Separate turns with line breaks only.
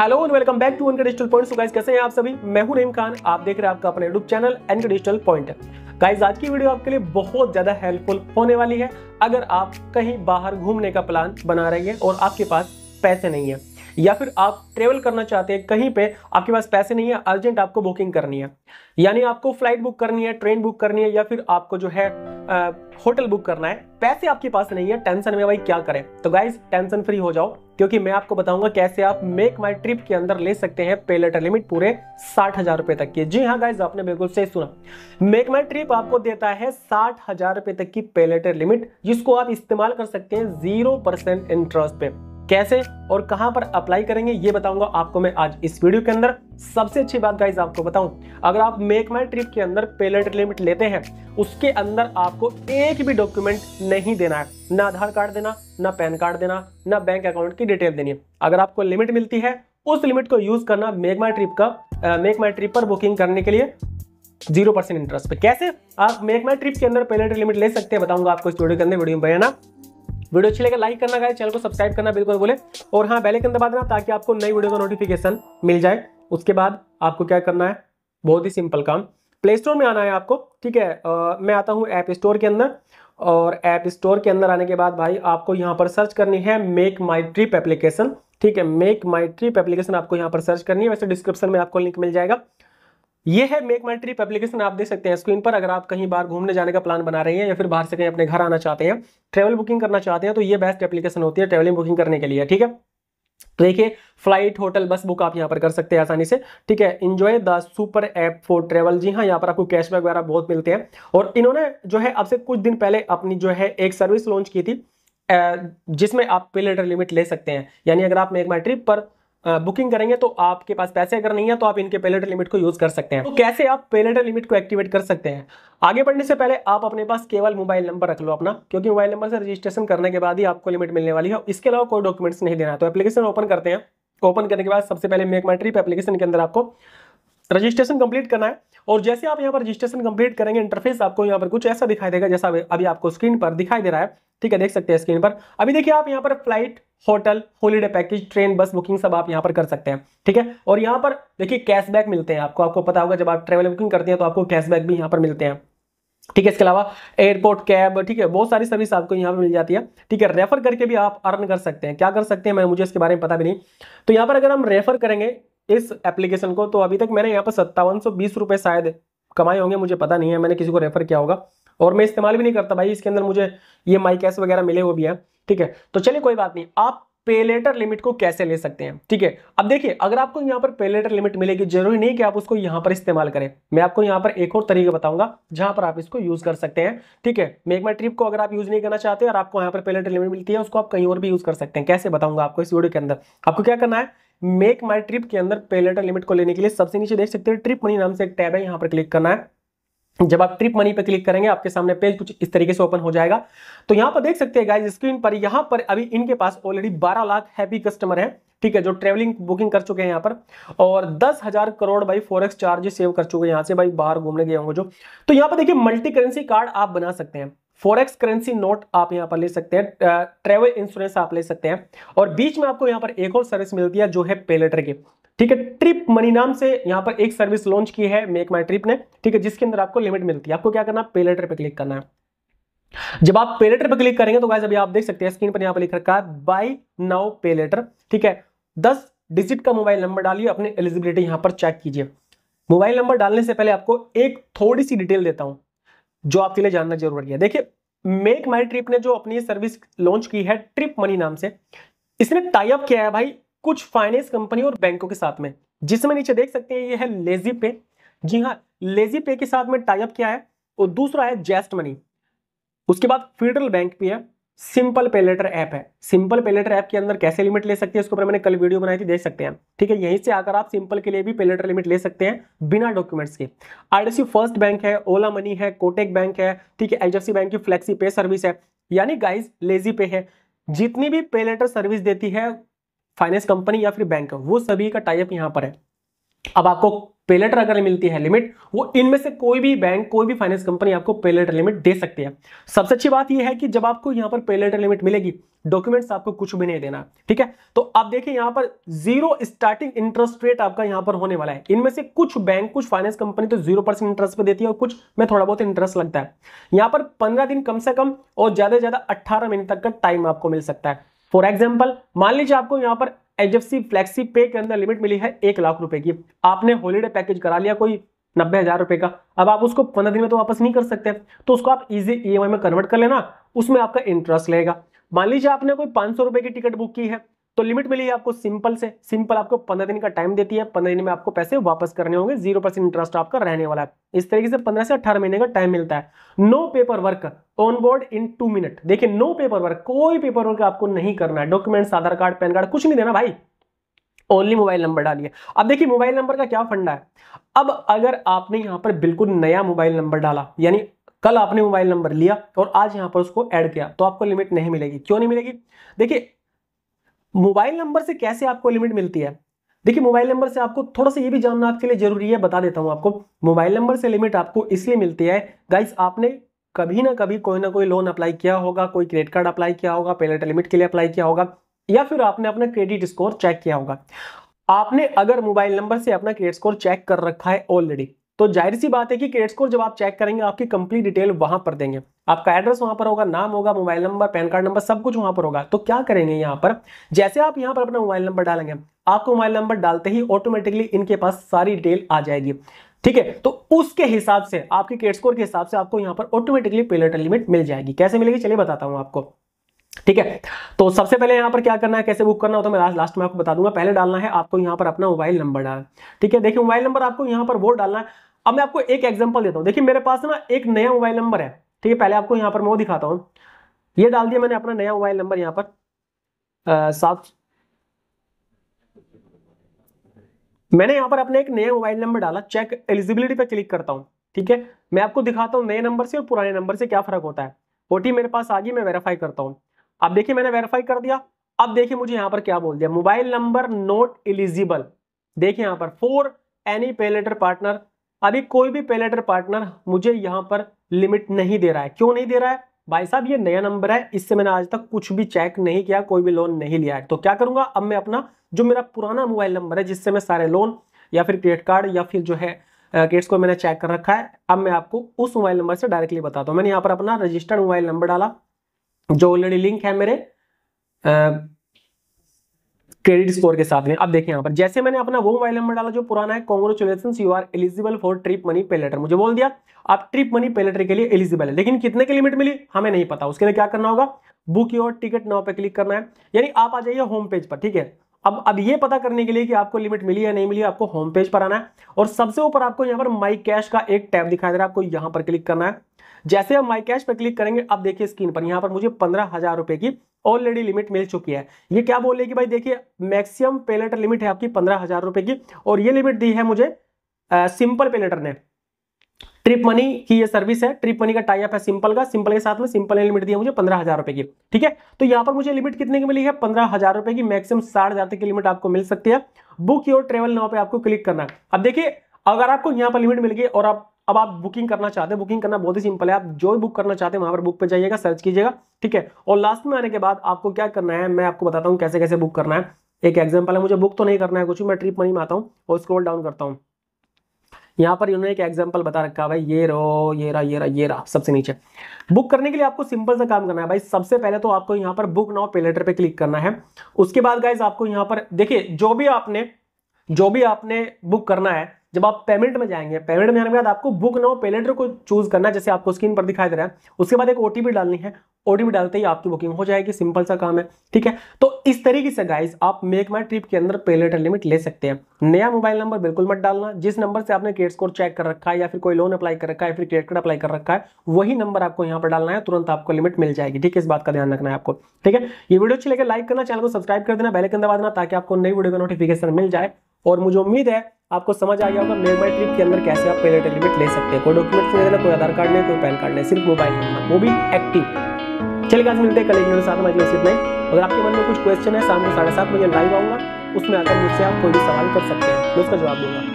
hello and welcome back to digital point so guys कैसे हैं आप सभी मैं हूं रहीम खान आप देख रहे हैं आपका अपना YouTube channel and digital point guys आज की वीडियो आपके लिए बहुत ज़्यादा हेल्पफुल होने वाली है अगर आप कहीं बाहर घूमने का प्लान बना रहे हैं और आपके पास पैसे नहीं है या फिर आप ट्रेवल करना चाहते हैं कहीं पे आपके पास पैसे नहीं है अर्जेंट आपको बुकिंग करनी है यानी आपको फ्लाइट बुक करनी है ट्रेन बुक करनी है या फिर आपको जो है आ, होटल बुक करना है पैसे आपके पास नहीं है टेंशन में भाई क्या करें तो गाइज टेंशन फ्री हो जाओ क्योंकि मैं आपको बताऊंगा कैसे आप मेक माई ट्रिप के अंदर ले सकते हैं पे लेटर लिमिट पूरे साठ हजार रुपए तक की जी हाँ गाइज आपने बिल्कुल सही सुना मेक माई ट्रिप आपको देता है साठ हजार रुपए तक की पे लेटर लिमिट जिसको आप इस्तेमाल कर सकते हैं जीरो परसेंट इंटरेस्ट पे कैसे और कहां पर अप्लाई करेंगे ये बताऊंगा आपको मैं आज इस वीडियो के अंदर सबसे अच्छी बात गाइज आपको बताऊं अगर आप मेक माई ट्रिप के अंदर पेलेट लिमिट लेते हैं उसके अंदर आपको एक भी डॉक्यूमेंट नहीं देना है ना आधार कार्ड देना ना पैन कार्ड देना ना बैंक अकाउंट की डिटेल देनी है अगर आपको लिमिट मिलती है उस लिमिट को यूज करना मेक माई ट्रिप का मेक माई ट्रिप पर बुकिंग करने के लिए जीरो परसेंट इंटरेस्ट पे कैसे आप मेक माई ट्रिप के अंदर पेलेट लिमिट ले सकते हैं बताऊंगा आपको इस वीडियो के अंदर वीडियो में बयाना वीडियो अच्छी लगे लाइक करना चैनल को सब्सक्राइब करना बिल्कुल बोले और हाँ बेल दबा देना ताकि आपको नई वीडियो का नोटिफिकेशन मिल जाए उसके बाद आपको क्या करना है बहुत ही सिंपल काम प्ले स्टोर में आना है आपको ठीक है आ, मैं आता हूँ ऐप स्टोर के अंदर और ऐप स्टोर के अंदर आने के बाद भाई आपको यहाँ पर सर्च करनी है मेक माई ट्रिप एप्लीकेशन ठीक है मेक माई ट्रिप एप्लीकेशन आपको यहाँ पर सर्च करनी है वैसे डिस्क्रिप्शन में आपको लिंक मिल जाएगा ये है मेक माई ट्रिप एप्लीकेशन आप देख सकते हैं स्क्रीन पर अगर आप कहीं बाहर घूमने जाने का प्लान बना रहे हैं या फिर बाहर से कहीं अपने घर आना चाहते हैं ट्रेवल बुकिंग करना चाहते हैं तो ये बेस्ट एप्लीकेशन होती है ट्रेवलिंग बुकिंग करने के लिए ठीक है तो देखिए फ्लाइट होटल बस बुक आप यहाँ पर कर सकते हैं आसानी से ठीक है enjoy the super app for travel जी हाँ यहाँ पर आपको कैशबैक वगैरह बहुत मिलते हैं और इन्होंने जो है अब से कुछ दिन पहले अपनी जो है एक सर्विस लॉन्च की थी जिसमें आप पे लेटर लिमिट ले सकते हैं यानी अगर आप मेक माई ट्रिप पर बुकिंग करेंगे तो आपके पास पैसे अगर नहीं है तो आप इनके पेलेटर लिमिट को यूज कर सकते हैं तो कैसे आप पेलेटर लिमिट को एक्टिवेट कर सकते हैं आगे बढ़ने से पहले आप अपने पास केवल मोबाइल नंबर रख लो अपना क्योंकि मोबाइल नंबर से रजिस्ट्रेशन करने के बाद ही आपको लिमिट मिलने वाली है इसके अलावा कोई डॉक्यूमेंट्स नहीं देना तो एप्लीकेशन ओपन करते हैं ओपन करने के बाद सबसे पहले मेक माई ट्रिप एप्लीकेशन के अंदर आपको रजिस्ट्रेशन कंप्लीट करना है और जैसे आप यहाँ पर रजिस्ट्रेशन कंप्लीट करेंगे इंटरफेस आपको यहाँ पर कुछ ऐसा दिखाई देगा जैसा अभी आपको स्क्रीन पर दिखाई दे रहा है ठीक है देख सकते हैं स्क्रीन पर अभी देखिए आप यहाँ पर flight hotel holiday package train bus booking सब आप यहाँ पर कर सकते हैं ठीक है और यहाँ पर देखिए कैशबैक मिलते हैं आपको आपको पता होगा जब आप ट्रेवल बुकिंग करते हैं तो आपको कैशबैक भी यहाँ पर मिलते हैं ठीक है इसके अलावा एयरपोर्ट कैब ठीक है बहुत सारी सर्विस आपको यहाँ पर मिल जाती है ठीक है रेफर करके भी आप अर्न कर सकते हैं क्या कर सकते हैं मैं मुझे इसके बारे में पता भी नहीं तो यहाँ पर अगर हम रेफर करेंगे इस एप्लीकेशन को तो अभी तक मैंने यहाँ पर सत्तावन सौ बीस रुपये शायद कमाए होंगे मुझे पता नहीं है मैंने किसी को रेफर किया होगा और मैं इस्तेमाल भी नहीं करता भाई इसके अंदर मुझे ये माई कैश वगैरह मिले हुए भी हैं ठीक है तो चलिए कोई बात नहीं आप पेलेटर लिमिट को कैसे ले सकते हैं ठीक है अब देखिए अगर आपको यहाँ पर पेलेटर लिमिट मिलेगी जरूरी नहीं कि आप उसको यहाँ पर इस्तेमाल करें मैं आपको यहाँ पर एक और तरीका बताऊंगा जहां पर आप इसको यूज कर सकते हैं ठीक है मेक माई ट्रिप को अगर आप यूज नहीं करना चाहते और आपको यहाँ पर पेलेटर लिमिट मिलती है उसको आप कहीं और भी यूज कर सकते हैं कैसे बताऊंगा आपको इस वीडियो के अंदर आपको क्या करना है मेक माई ट्रिप के अंदर पेलेटर लिमिट को लेने के लिए सबसे नीचे देख सकते हैं ट्रिप मनी नाम से एक टैब है यहाँ पर क्लिक करना है जब आप ट्रिप मनी पे क्लिक करेंगे आपके सामने पेज कुछ इस तरीके से ओपन हो जाएगा तो यहाँ पर देख सकते हैं गाइज स्क्रीन पर यहाँ पर अभी इनके पास ऑलरेडी 12 लाख हैप्पी कस्टमर है ठीक है जो ट्रेवलिंग बुकिंग कर चुके हैं यहां पर और दस हजार करोड़ भाई फॉरेक्स चार्ज सेव कर चुके हैं यहाँ से भाई बाहर घूमने गए होंगे जो तो यहाँ पर देखिए मल्टी करेंसी कार्ड आप बना सकते हैं फॉरेक्स करेंसी नोट आप यहाँ पर ले सकते हैं ट्रेवल इंश्योरेंस आप ले सकते हैं और बीच में आपको यहां पर एक और सर्विस मिलती है जो है पेलेटर की ठीक है ट्रिप मनी नाम से यहां पर एक सर्विस लॉन्च की है मेक माई ट्रिप ने ठीक है जिसके अंदर आपको लिमिट मिलती है आपको क्या करना पे लेटर पर क्लिक करना है जब आप पे लेटर पर क्लिक करेंगे तो गाइज अभी आप देख सकते हैं स्क्रीन पर यहां पर लिख रखा है बाई नाउ पे लेटर ठीक है दस डिजिट का मोबाइल नंबर डालिए अपने एलिजिबिलिटी यहां पर चेक कीजिए मोबाइल नंबर डालने से पहले आपको एक थोड़ी सी डिटेल देता हूं जो आपके लिए जानना जरूरी है देखिए मेक माई ट्रिप ने जो अपनी सर्विस लॉन्च की है ट्रिप मनी नाम से इसने टाइप किया है भाई कुछ फाइनेंस कंपनी और बैंकों के साथ में जिसमें नीचे देख सकते हैं ये है लेजी पे जी हाँ लेजी पे के साथ में टाइप किया है और दूसरा है जेस्ट मनी उसके बाद फेडरल बैंक भी है सिंपल पे लेटर ऐप है सिंपल पे लेटर ऐप के अंदर कैसे लिमिट ले सकते हैं उसके ऊपर मैंने कल वीडियो बनाई थी देख सकते हैं ठीक है यहीं से आकर आप सिंपल के लिए भी पे लेटर लिमिट ले सकते हैं बिना डॉक्यूमेंट्स के आईडीएफसी फर्स्ट बैंक है ओला मनी है कोटेक बैंक है ठीक है एच बैंक की फ्लेक्सी पे सर्विस है यानी गाइज लेजी पे है जितनी भी पे लेटर सर्विस देती है फाइनेंस कंपनी या फिर बैंक वो सभी का टाइप यहां पर है अब आपको पेलेटर अगर मिलती है लिमिट वो इनमें से कोई भी बैंक कोई भी फाइनेंस कंपनी आपको पेलेटर लिमिट दे सकती है सबसे अच्छी बात यह है कि जब आपको यहाँ पर पेलेटर लिमिट मिलेगी डॉक्यूमेंट्स आपको कुछ भी नहीं देना ठीक है तो आप देखिए यहां पर जीरो स्टार्टिंग इंटरेस्ट रेट आपका यहां पर होने वाला है इनमें से कुछ बैंक कुछ फाइनेंस कंपनी तो जीरो परसेंट इंटरेस्ट पर देती है और कुछ में थोड़ा बहुत इंटरेस्ट लगता है यहां पर पंद्रह दिन कम से कम और ज्यादा से ज्यादा अट्ठारह महीने तक का टाइम आपको मिल सकता है फॉर एग्जाम्पल मान लीजिए आपको यहाँ पर एच एफ सी फ्लैक्सी पे के अंदर लिमिट मिली है एक लाख रुपए की आपने हॉलीडे पैकेज करा लिया कोई नब्बे हज़ार रुपए का अब आप उसको पंद्रह दिन में तो वापस नहीं कर सकते तो उसको आप इजी ई e में कन्वर्ट कर लेना उसमें आपका इंटरेस्ट लेगा मान लीजिए आपने कोई पांच सौ रुपए की टिकट बुक की है तो लिमिट मिली है आपको सिंपल से सिंपल आपको पंद्रह दिन का टाइम देती है पंद्रह दिन में आपको पैसे वापस करने होंगे जीरो परसेंट इंटरेस्ट आपका रहने वाला है इस तरीके से पंद्रह से अठारह महीने का टाइम मिलता है no paper work on board in two minute देखिए नो पेपर वर्क कोई पेपर वर्क आपको नहीं करना है document Aadhaar card PAN card कुछ नहीं देना भाई ओनली मोबाइल नंबर डालिए अब देखिए मोबाइल नंबर का क्या फंडा है अब अगर आपने यहां पर बिल्कुल नया मोबाइल नंबर डाला यानी कल आपने मोबाइल नंबर लिया और आज यहां पर उसको ऐड किया तो आपको लिमिट नहीं मिलेगी क्यों नहीं मिलेगी देखिए मोबाइल नंबर से कैसे आपको लिमिट मिलती है देखिए मोबाइल नंबर से आपको थोड़ा सा ये भी जानना आपके लिए जरूरी है बता देता हूँ आपको मोबाइल नंबर से लिमिट आपको इसलिए मिलती है गाइस आपने कभी ना कभी कोई ना कोई लोन अप्लाई किया होगा कोई क्रेडिट कार्ड अप्लाई किया होगा पेमेंट लिमिट के लिए अप्लाई किया होगा या फिर आपने अपना क्रेडिट स्कोर चेक किया होगा आपने अगर मोबाइल नंबर से अपना क्रेडिट स्कोर चेक कर रखा है ऑलरेडी तो जाहिर सी बात है कि क्रेडिट स्कोर जब आप चेक करेंगे आपकी कंप्लीट डिटेल वहां पर देंगे आपका एड्रेस वहां पर होगा नाम होगा mobile number PAN card number सब कुछ वहां पर होगा तो क्या करेंगे यहाँ पर जैसे आप यहाँ पर अपना मोबाइल नंबर डालेंगे आपको मोबाइल नंबर डालते ही ऑटोमेटिकली इनके पास सारी डिटेल आ जाएगी ठीक है तो उसके हिसाब से आपके क्रेडिट स्कोर के हिसाब से आपको यहाँ पर ऑटोमेटिकली पेलेटर लिमिट मिल जाएगी कैसे मिलेगी चलिए बताता हूँ आपको ठीक है तो सबसे पहले यहां पर क्या करना है कैसे बुक करना होता है तो मैं लास्ट लास्ट में आपको बता दूंगा पहले डालना है आपको यहां पर अपना मोबाइल नंबर डालना ठीक है देखिए मोबाइल नंबर आपको यहां पर वो डालना है अब मैं आपको एक एग्जाम्पल देता हूँ देखिए मेरे पास ना एक नया मोबाइल नंबर है ठीक है पहले आपको यहां पर मैं वो दिखाता हूं ये डाल दिया मैंने अपना नया मोबाइल नंबर यहां पर सात मैंने यहां पर अपने एक नया मोबाइल नंबर डाला चेक एलिजिबिलिटी पर क्लिक करता हूँ ठीक है मैं आपको दिखाता हूं नए नंबर से और पुराने नंबर से क्या फर्क होता है ओटी मेरे पास आ गई मैं वेरीफाई करता हूँ अब देखिए मैंने वेरीफाई कर दिया अब देखिए मुझे यहां पर क्या बोल दिया मोबाइल नंबर नोट इलिजिबल देखिए यहां पर फोर एनी पेलेटर पार्टनर अभी कोई भी पेलेटर पार्टनर मुझे यहां पर लिमिट नहीं दे रहा है क्यों नहीं दे रहा है भाई साहब ये नया नंबर है इससे मैंने आज तक कुछ भी चेक नहीं किया कोई भी लोन नहीं लिया है तो क्या करूंगा अब मैं अपना जो मेरा पुराना मोबाइल नंबर है जिससे मैं सारे लोन या फिर क्रेडिट कार्ड या फिर जो है क्रेडिट्स को मैंने चेक कर रखा है अब मैं आपको उस मोबाइल नंबर से डायरेक्टली बताता हूँ मैंने यहाँ पर अपना रजिस्टर्ड मोबाइल नंबर डाला जो ऑलरेडी लिंक है मेरे क्रेडिट स्कोर के साथ में अब देखिए यहां पर जैसे मैंने अपना वो मोबाइल नंबर डाला जो पुराना है congratulation you are eligible for trip money pay later मुझे बोल दिया आप ट्रिप मनी पे लेटर के लिए एलिजिबल है लेकिन कितने की लिमिट मिली हमें नहीं पता उसके लिए क्या करना होगा बुक योर टिकट नाउ पे क्लिक करना है यानी आप आ जाइए होम पेज पर ठीक है अब अब ये पता करने के लिए कि आपको लिमिट मिली या नहीं मिली आपको होम पेज पर आना है और सबसे ऊपर आपको यहाँ पर माई कैश का एक टैब दिखाई दे रहा है आपको यहाँ पर क्लिक करना है जैसे आप माई कैश पर क्लिक करेंगे अब देखिए स्क्रीन पर यहाँ पर मुझे पंद्रह हजार रुपए की ऑलरेडी लिमिट मिल चुकी है ये क्या बोल रही कि भाई देखिए मैक्सिमम पेलेटर लिमिट है आपकी पंद्रह हजार रुपए की और ये लिमिट दी है मुझे आ, सिंपल पेलेटर ने ट्रिप मनी की ये सर्विस है ट्रिप मनी का टाइप है सिंपल का सिंपल के साथ में सिंपल ने लिमिट दिया मुझे पंद्रह हजार रुपए की ठीक है तो यहाँ पर मुझे लिमिट कितने की मिली है पंद्रह हजार रुपए की मैक्सिमम साठ हजार तक की लिमिट आपको मिल सकती है बुक योर ट्रेवल नाव पे आपको क्लिक करना है अब देखिए अगर आपको यहाँ पर लिमिट मिल गई और आप अब आप बुकिंग करना चाहते हैं बुकिंग करना बहुत ही सिंपल है आप जो भी बुक करना चाहते हैं वहां पर बुक पे जाइएगा सर्च कीजिएगा ठीक है और लास्ट में आने के बाद आपको क्या करना है मैं आपको बताता हूँ कैसे कैसे बुक करना है एक एग्जाम्पल है मुझे बुक तो नहीं करना है कुछ मैं ट्रिप मनी में आता हूँ और स्क्रोल डाउन करता हूँ यहाँ पर इन्होंने एक एग्जाम्पल बता रखा भाई ये रो ये रा ये रा ये रा सबसे नीचे बुक करने के लिए आपको सिंपल सा काम करना है भाई सबसे पहले तो आपको यहाँ पर बुक नाउ पेलेटर पे क्लिक करना है उसके बाद गाइज आपको यहाँ पर देखिए जो भी आपने जो भी आपने बुक करना है जब आप पेमेंट में जाएंगे पेमेंट में जाने के बाद आपको बुक नाउ पेलेटर को चूज करना जैसे आपको स्क्रीन पर दिखाई दे रहा है उसके बाद एक ओटीपी डालनी है ओटीपी डालते ही आपकी बुकिंग हो जाएगी सिंपल सा काम है ठीक है तो इस तरीके से गाइस आप मेक माई ट्रिप के अंदर पेलेटर लिमिट ले सकते हैं नया मोबाइल नंबर बिल्कुल मत डालना जिस नंबर से आपने क्रेडिट स्कोर चेक कर रखा है या फिर कोई लोन अप्लाई कर रखा है फिर क्रेडिट कार्ड अप्लाई कर रखा है वही नंबर आपको यहाँ पर डालना है तुरंत आपको लिमिट मिल जाएगी ठीक है इस बात का ध्यान रखना है आपको ठीक है ये वीडियो अच्छी लगे लाइक करना चैनल को सब्सक्राइब कर देना बेल दबा देना ताकि आपको नई वीडियो का नोटिफिकेशन मिल जाए और मुझे उम्मीद है आपको समझ आ गया होगा मेक माई ट्रिप के अंदर कैसे आप पेरेंट एलिमेंट ले सकते हैं कोई डॉक्यूमेंट्स नहीं देना कोई आधार कार्ड नहीं कोई पैन कार्ड नहीं सिर्फ मोबाइल नंबर वो भी एक्टिव चलिए आज मिलते हैं कल एक साथ हमारे सिर्फ नहीं अगर आपके मन में कुछ क्वेश्चन है शाम को साढ़े सात बजे लाइव आऊँगा उसमें आकर मुझसे आप कोई भी सवाल कर सकते हैं मैं उसका जवाब दूंगा